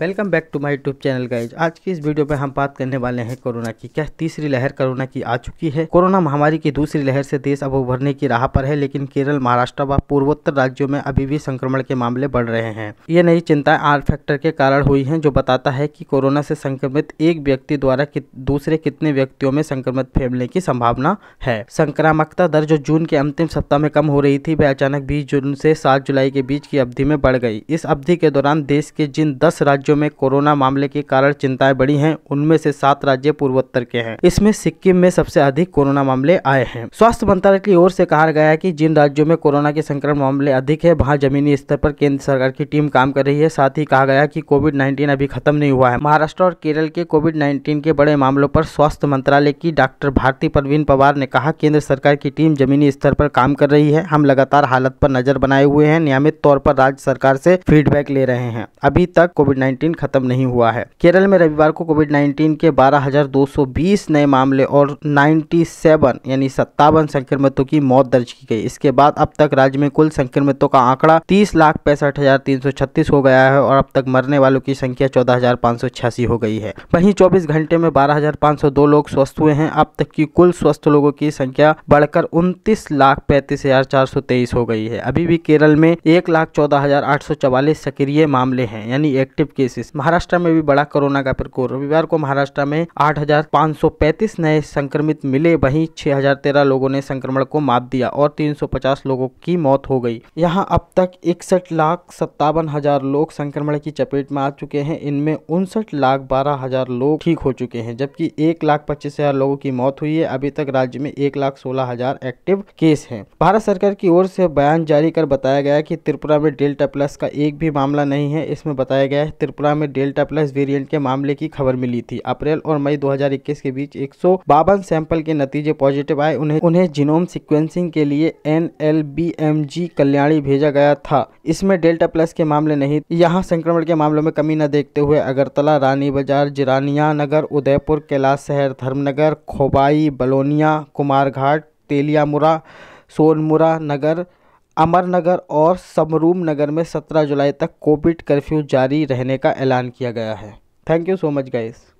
welcome back to my YouTube channel guys आज की इस वीडियो में हम बात करने वाले हैं कोरोना की क्या तीसरी लहर कोरोना की आ चुकी है कोरोना महामारी की दूसरी लहर से देश अब उभरने की राह पर है लेकिन केरल महाराष्ट्र व पूर्वोत्तर राज्यों में अभी भी संक्रमण के मामले बढ़ रहे हैं ये नई चिंताएं आर फैक्टर के कारण हुई है जो बताता है की कोरोना से संक्रमित एक व्यक्ति द्वारा कि दूसरे कितने व्यक्तियों में संक्रमित फैलने की संभावना है संक्रामकता दर जो जून के अंतिम सप्ताह में कम हो रही थी वह अचानक बीस जून से सात जुलाई के बीच की अवधि में बढ़ गई इस अवधि के दौरान देश के जिन दस राज्य राज्यों में कोरोना मामले के कारण चिंताएं बढ़ी हैं उनमें से सात राज्य पूर्वोत्तर के हैं इसमें सिक्किम में सबसे अधिक कोरोना मामले आए हैं स्वास्थ्य मंत्रालय की ओर से कहा गया है कि जिन राज्यों में कोरोना के संक्रमण मामले अधिक है वहाँ जमीनी स्तर पर केंद्र सरकार की टीम काम कर रही है साथ ही कहा गया कि कोविड नाइन्टीन अभी खत्म नहीं हुआ है महाराष्ट्र और केरल के कोविड नाइन्टीन के बड़े मामलों पर स्वास्थ्य मंत्रालय की डॉक्टर भारती परवीन पवार ने कहा केंद्र सरकार की टीम जमीनी स्तर पर काम कर रही है हम लगातार हालत पर नजर बनाए हुए हैं नियमित तौर पर राज्य सरकार से फीडबैक ले रहे हैं अभी तक कोविड 19 खत्म नहीं हुआ है केरल में रविवार को कोविड 19 के 12,220 नए मामले और 97 यानी सत्तावन संक्रमितों की मौत दर्ज की गई इसके बाद अब तक राज्य में कुल संक्रमितों का आंकड़ा तीस लाख पैंसठ हजार तीन सौ छत्तीस हो गया है और अब तक मरने वालों की संख्या चौदह हजार पाँच सौ छियासी हो गई है वहीं चौबीस घंटे में बारह हजार पाँच सौ दो लोग स्वस्थ हुए हैं अब तक की कुल स्वस्थ लोगों की संख्या बढ़कर उनतीस लाख पैंतीस हजार चार सौ तेईस हो गई है अभी भी केरल में एक लाख चौदह हजार आठ सौ चवालीस सक्रिय मामले हैं यानी एक्टिव केसेस महाराष्ट्र में भी बड़ा कोरोना का प्रकोप रविवार को महाराष्ट्र में 8,535 नए संक्रमित मिले वहीं 6,013 लोगों ने संक्रमण को मात दिया और 350 लोगों की मौत हो गई यहां अब तक इकसठ लाख सत्तावन हजार लोग संक्रमण की चपेट में आ चुके हैं इनमें उनसठ लाख बारह हजार लोग ठीक हो चुके हैं जबकि एक लाख पच्चीस हजार लोगों की मौत हुई है अभी तक राज्य में एक लाख सोलह हजार एक्टिव केस हैं भारत सरकार की ओर से बयान जारी कर बताया गया कि त्रिपुरा में डेल्टा प्लस का एक भी मामला नहीं है इसमें बताया गया है त्रिपुरा में डेल्टा प्लस वेरिएंट के मामले की खबर मिली थी अप्रैल और मई 2021 के बीच एक सैंपल के नतीजे पॉजिटिव आए उन्हें उन्हें जीनोम सिक्वेंसिंग के लिए एन कल्याणी भेजा गया था इसमें डेल्टा प्लस के मामले नहीं यहाँ संक्रमण के मामलों में कमी न देखते हुए अगरतला रानी बाजार जिरानिया नगर उदयपुर कैलाश शहर धर्मनगर खोबाई बलोनिया कुमारघाट तेलियामुरा सोनमुरा नगर अमरनगर और समरूम नगर में 17 जुलाई तक कोविड कर्फ्यू जारी रहने का ऐलान किया गया है thank you so much guys